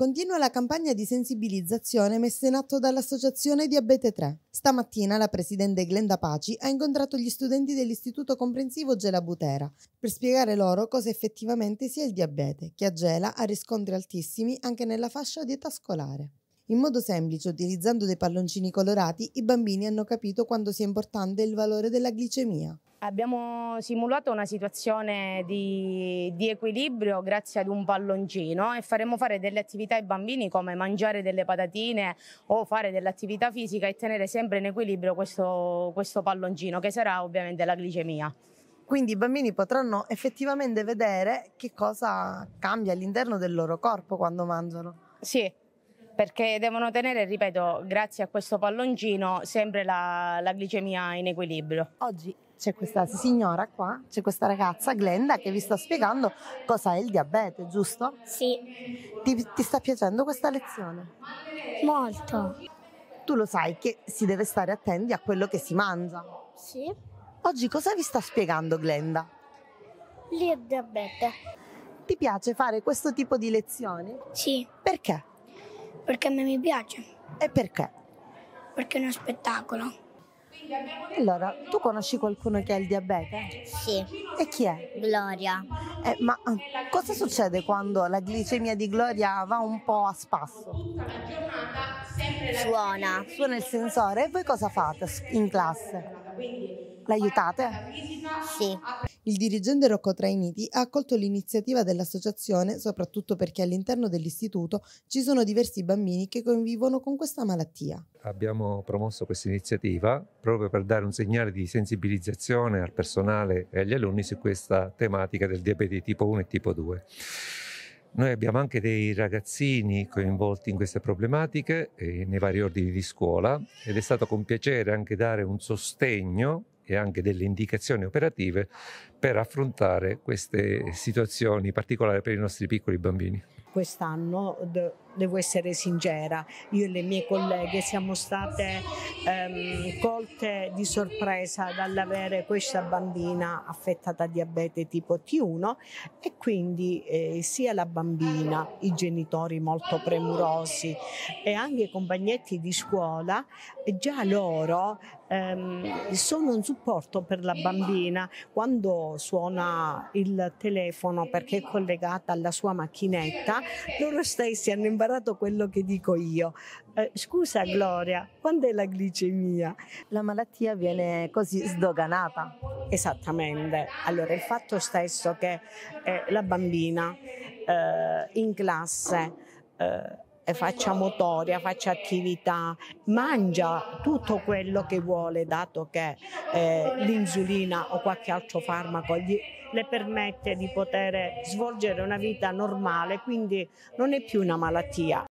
Continua la campagna di sensibilizzazione messa in atto dall'Associazione Diabete 3. Stamattina la presidente Glenda Paci ha incontrato gli studenti dell'Istituto Comprensivo Gela Butera per spiegare loro cosa effettivamente sia il diabete, che a Gela ha riscontri altissimi anche nella fascia di età scolare. In modo semplice, utilizzando dei palloncini colorati, i bambini hanno capito quanto sia importante il valore della glicemia. Abbiamo simulato una situazione di, di, equilibrio grazie ad un palloncino e faremo fare delle attività ai bambini come mangiare delle patatine o fare dell'attività fisica e tenere sempre in equilibrio questo, questo palloncino che sarà ovviamente la glicemia. Quindi i bambini potranno effettivamente vedere che cosa cambia all'interno del loro corpo quando mangiano. Sì, perché devono tenere, ripeto, grazie a questo palloncino, sempre la, la glicemia in equilibrio. Oggi c'è questa signora qua, c'è questa ragazza, Glenda, che vi sta spiegando cosa è il diabete, giusto? Sì. Ti, ti sta piacendo questa lezione? Molto. Tu lo sai che si deve stare attenti a quello che si mangia. Sì. Oggi cosa vi sta spiegando Glenda? Il diabete. Ti piace fare questo tipo di lezioni? Sì. Perché? Perché a me mi piace. E perché? Perché è uno spettacolo. Allora, tu conosci qualcuno che ha il diabete? Sì. E chi è? Gloria. Eh, ma eh, cosa succede quando la glicemia di Gloria va un po' a spasso? Suona. Suona il sensore. E voi cosa fate in classe? L'aiutate? Sì. Il dirigente Rocco Trainiti ha accolto l'iniziativa dell'associazione, soprattutto perché all'interno dell'istituto ci sono diversi bambini che convivono con questa malattia. Abbiamo promosso questa iniziativa proprio per dare un segnale di sensibilizzazione al personale e agli alunni su questa tematica del diabete tipo 1 e tipo 2. Noi abbiamo anche dei ragazzini coinvolti in queste problematiche eh, nei vari ordini di scuola ed è stato con piacere anche dare un sostegno e anche delle indicazioni operative per affrontare queste situazioni particolari per i nostri piccoli bambini. Quest'anno devo essere sincera, io e le mie colleghe siamo state ehm, colte di sorpresa dall'avere questa bambina affetta da diabete tipo T1 e quindi eh, sia la bambina, i genitori molto premurosi e anche i compagnetti di scuola, già loro ehm, sono un supporto per la bambina quando suona il telefono perché è collegata alla sua macchinetta, loro stessi hanno imparato imparato quello che dico io. Eh, scusa Gloria, quando è la glicemia? La malattia viene così sdoganata. Esattamente. Allora il fatto stesso che eh, la bambina eh, in classe eh, faccia motoria, faccia attività, mangia tutto quello che vuole, dato che eh, l'insulina o qualche altro farmaco gli, le permette di poter svolgere una vita normale, quindi non è più una malattia.